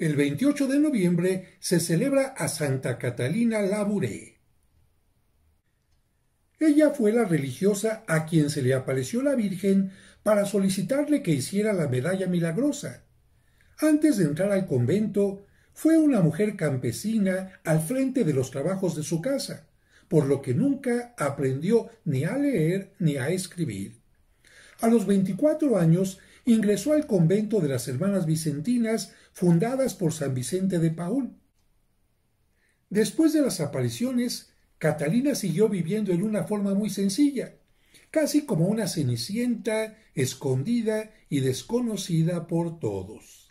El 28 de noviembre se celebra a Santa Catalina Labouré. Ella fue la religiosa a quien se le apareció la Virgen para solicitarle que hiciera la medalla milagrosa. Antes de entrar al convento, fue una mujer campesina al frente de los trabajos de su casa, por lo que nunca aprendió ni a leer ni a escribir. A los 24 años ingresó al convento de las hermanas vicentinas fundadas por San Vicente de Paul. Después de las apariciones, Catalina siguió viviendo en una forma muy sencilla, casi como una cenicienta escondida y desconocida por todos.